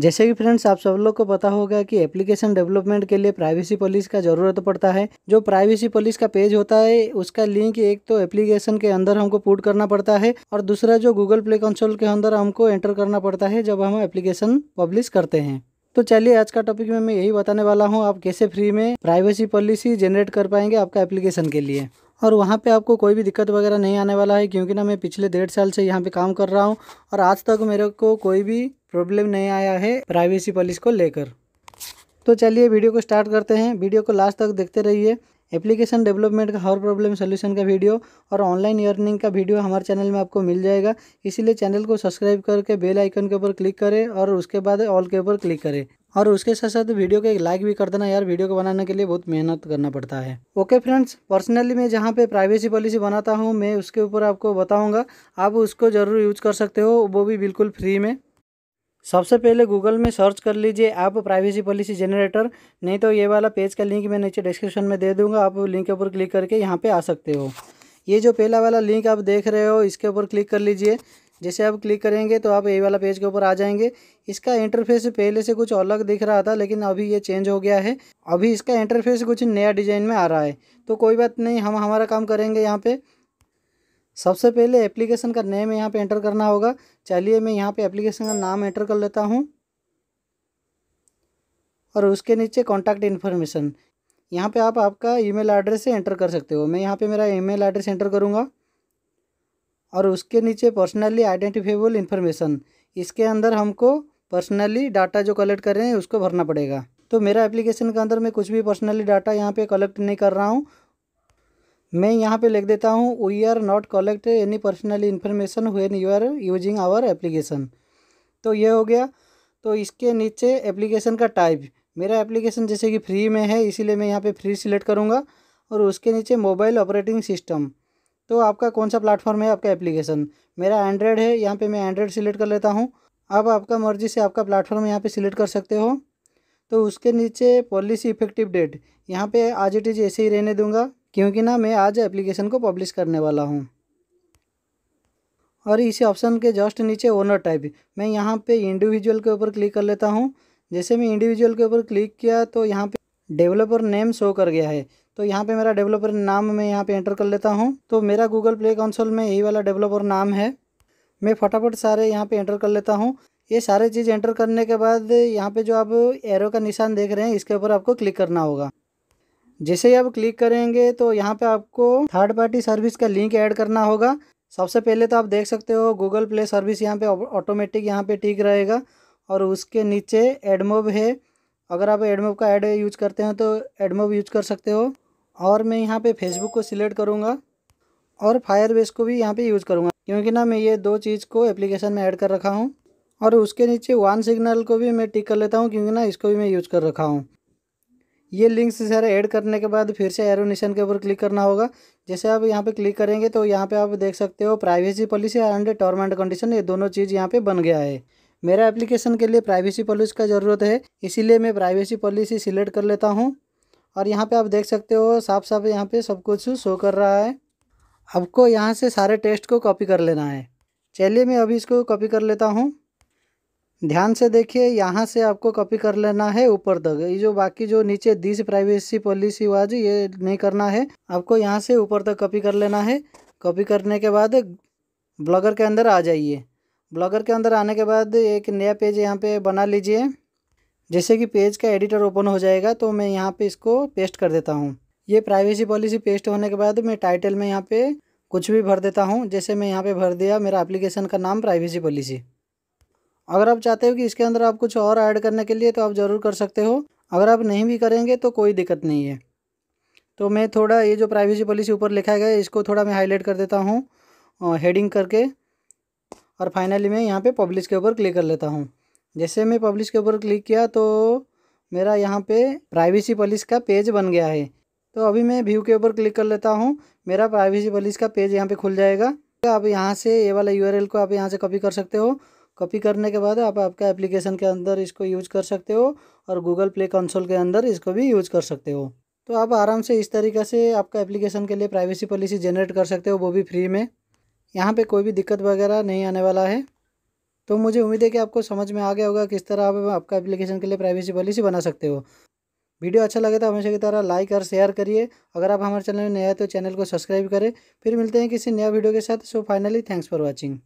जैसे कि फ्रेंड्स आप सब लोग को पता होगा कि एप्लीकेशन डेवलपमेंट के लिए प्राइवेसी पॉलिस का ज़रूरत पड़ता है जो प्राइवेसी पॉलिस का पेज होता है उसका लिंक एक तो एप्लीकेशन के अंदर हमको पुट करना पड़ता है और दूसरा जो गूगल प्ले कंसोल के अंदर हमको एंटर करना पड़ता है जब हम एप्लीकेशन पब्लिश करते हैं तो चलिए आज का टॉपिक में मैं यही बताने वाला हूँ आप कैसे फ्री में प्राइवेसी पॉलिसी जनरेट कर पाएंगे आपका एप्लीकेशन के लिए और वहाँ पे आपको कोई भी दिक्कत वगैरह नहीं आने वाला है क्योंकि ना मैं पिछले डेढ़ साल से यहाँ पे काम कर रहा हूँ और आज तक मेरे को कोई भी प्रॉब्लम नहीं आया है प्राइवेसी पॉलिसी को लेकर तो चलिए वीडियो को स्टार्ट करते हैं वीडियो को लास्ट तक देखते रहिए एप्लीकेशन डेवलपमेंट का हर प्रॉब्लम सोल्यूशन का वीडियो और ऑनलाइन अर्निंग का वीडियो हमारे चैनल में आपको मिल जाएगा इसीलिए चैनल को सब्सक्राइब करके बेल आइकन के ऊपर क्लिक करें और उसके बाद ऑल के ऊपर क्लिक करें और उसके साथ साथ वीडियो को एक लाइक भी कर देना यार वीडियो को बनाने के लिए बहुत मेहनत करना पड़ता है ओके फ्रेंड्स पर्सनली मैं जहाँ पे प्राइवेसी पॉलिसी बनाता हूँ मैं उसके ऊपर आपको बताऊँगा आप उसको ज़रूर यूज कर सकते हो वो भी बिल्कुल फ्री में सबसे पहले गूगल में सर्च कर लीजिए आप प्राइवेसी पॉलिसी जनरेटर नहीं तो ये वाला पेज का लिंक मैं नीचे डिस्क्रिप्शन में दे दूंगा आप लिंक के ऊपर क्लिक करके यहाँ पर आ सकते हो ये जो पहला वाला लिंक आप देख रहे हो इसके ऊपर क्लिक कर लीजिए जैसे आप क्लिक करेंगे तो आप ये वाला पेज के ऊपर आ जाएंगे इसका इंटरफेस पहले से कुछ अलग दिख रहा था लेकिन अभी ये चेंज हो गया है अभी इसका इंटरफेस कुछ नया डिजाइन में आ रहा है तो कोई बात नहीं हम हमारा काम करेंगे यहाँ पे सबसे पहले एप्लीकेशन का नेम यहाँ पे एंटर करना होगा चलिए मैं यहाँ पे एप्लीकेशन का नाम एंटर कर लेता हूँ और उसके नीचे कॉन्टैक्ट इन्फॉर्मेशन यहाँ पे आप आपका ईमेल एड्रेस एंटर कर सकते हो मैं यहाँ पे मेरा ईमेल एड्रेस एंटर करूँगा और उसके नीचे पर्सनली आइडेंटिफेबल इन्फॉर्मेशन इसके अंदर हमको पर्सनली डाटा जो कलेक्ट कर रहे हैं उसको भरना पड़ेगा तो मेरा एप्लीकेशन के अंदर मैं कुछ भी पर्सनली डाटा यहाँ पे कलेक्ट नहीं कर रहा हूँ मैं यहाँ पे लिख देता हूँ we are not collect any personally information when you are using our application तो ये हो गया तो इसके नीचे एप्लीकेशन का टाइप मेरा एप्लीकेशन जैसे कि फ्री में है इसीलिए मैं यहाँ पर फ्री सिलेक्ट करूँगा और उसके नीचे मोबाइल ऑपरेटिंग सिस्टम तो आपका कौन सा प्लेटफॉर्म है आपका एप्लीकेशन मेरा एंड्रॉयड है यहाँ पे मैं एंड्रॉयड सिलेक्ट कर लेता हूँ अब आपका मर्जी से आपका प्लेटफॉर्म यहाँ पे सिलेक्ट कर सकते हो तो उसके नीचे पॉलिसी इफेक्टिव डेट यहाँ पे आज इट इज ऐसे ही रहने दूंगा क्योंकि ना मैं आज एप्लीकेशन को पब्लिश करने वाला हूँ और इसी ऑप्शन के जस्ट नीचे ओनर टाइप मैं यहाँ पर इंडिविजुअल के ऊपर क्लिक कर लेता हूँ जैसे मैं इंडिविजुअल के ऊपर क्लिक किया तो यहाँ पर डेवलपर नेम शो कर गया है तो यहाँ पे मेरा डेवलपर नाम मैं यहाँ पे एंटर कर लेता हूँ तो मेरा गूगल प्ले कंसोल में यही वाला डेवलपर नाम है मैं फटाफट सारे यहाँ पे एंटर कर लेता हूँ ये सारे चीज़ एंटर करने के बाद यहाँ पे जो आप एरो का निशान देख रहे हैं इसके ऊपर आपको क्लिक करना होगा जैसे ही आप क्लिक करेंगे तो यहाँ पर आपको थर्ड पार्टी सर्विस का लिंक ऐड करना होगा सबसे पहले तो आप देख सकते हो गूगल प्ले सर्विस यहाँ पर ऑटोमेटिक यहाँ पर ठीक रहेगा और उसके नीचे एडमोब है अगर आप एडमोब का ऐड यूज करते हैं तो एडमोब यूज कर सकते हो और मैं यहाँ पे फेसबुक को सिलेक्ट करूँगा और फायर बेस को भी यहाँ पे यूज़ करूँगा क्योंकि ना मैं ये दो चीज़ को एप्लीकेशन में ऐड कर रखा हूँ और उसके नीचे वन सिग्नल को भी मैं टिक कर लेता हूँ क्योंकि ना इसको भी मैं यूज़ कर रखा हूँ ये लिंक्स सारे ऐड करने के बाद फिर से एरो निशान के ऊपर क्लिक करना होगा जैसे आप यहाँ पे क्लिक करेंगे तो यहाँ पे आप देख सकते हो privacy policy and term and condition ये दोनों चीज़ यहाँ पे बन गया है मेरा एप्लीकेशन के लिए प्राइवेसी पॉलिसी का ज़रूरत है इसीलिए मैं प्राइवेसी पॉलिसी सिलेक्ट कर लेता हूँ और यहाँ पे आप देख सकते हो साफ साफ यहाँ पे सब कुछ शो कर रहा है आपको यहाँ से सारे टेस्ट को कॉपी कर लेना है चलिए मैं अभी इसको कॉपी कर लेता हूँ ध्यान से देखिए यहाँ से आपको कॉपी कर लेना है ऊपर तक ये जो बाकी जो नीचे दिस प्राइवेसी पॉलिसी वाज ये नहीं करना है आपको यहाँ से ऊपर तक कॉपी कर लेना है कॉपी करने के बाद ब्लॉगर के अंदर आ जाइए ब्लॉगर के अंदर आने के बाद एक नया पेज यहाँ पे बना लीजिए जैसे कि पेज का एडिटर ओपन हो जाएगा तो मैं यहाँ पे इसको पेस्ट कर देता हूँ ये प्राइवेसी पॉलिसी पेस्ट होने के बाद मैं टाइटल में यहाँ पे कुछ भी भर देता हूँ जैसे मैं यहाँ पे भर दिया मेरा एप्लीकेशन का नाम प्राइवेसी पॉलिसी अगर आप चाहते हो कि इसके अंदर आप कुछ और ऐड करने के लिए तो आप ज़रूर कर सकते हो अगर आप नहीं भी करेंगे तो कोई दिक्कत नहीं है तो मैं थोड़ा ये जो प्राइवेसी पॉलिसी ऊपर लिखा गया है इसको थोड़ा मैं हाईलाइट कर देता हूँ हेडिंग करके और फाइनली मैं यहाँ पर पब्लिश के ऊपर क्लिक कर लेता हूँ जैसे मैं पब्लिश के ऊपर क्लिक किया तो मेरा यहाँ पे प्राइवेसी पॉलिस का पेज बन गया है तो अभी मैं व्यू के ऊपर क्लिक कर लेता हूँ मेरा प्राइवेसी पॉलिस का पेज यहाँ पे खुल जाएगा आप यहाँ से ये वाला यूआरएल को आप यहाँ से कॉपी कर सकते हो कॉपी करने के बाद आप आपका एप्लीकेशन के अंदर इसको यूज कर सकते हो और गूगल प्ले कंसोल के अंदर इसको भी यूज कर सकते हो तो आप आराम से इस तरीक़े से आपका एप्लीकेशन के लिए प्राइवेसी पॉलिसी जनरेट कर सकते हो वो भी फ्री में यहाँ पे कोई भी दिक्कत वगैरह नहीं आने वाला है तो मुझे उम्मीद है कि आपको समझ में आ गया होगा किस तरह आप आपका एप्लीकेशन के लिए प्राइवेसी पॉलिसी बना सकते हो वीडियो अच्छा लगे तो हमेशा की तरह लाइक और शेयर करिए अगर आप हमारे चैनल में नए हैं तो चैनल को सब्सक्राइब करें फिर मिलते हैं किसी नया वीडियो के साथ so finally thanks for watching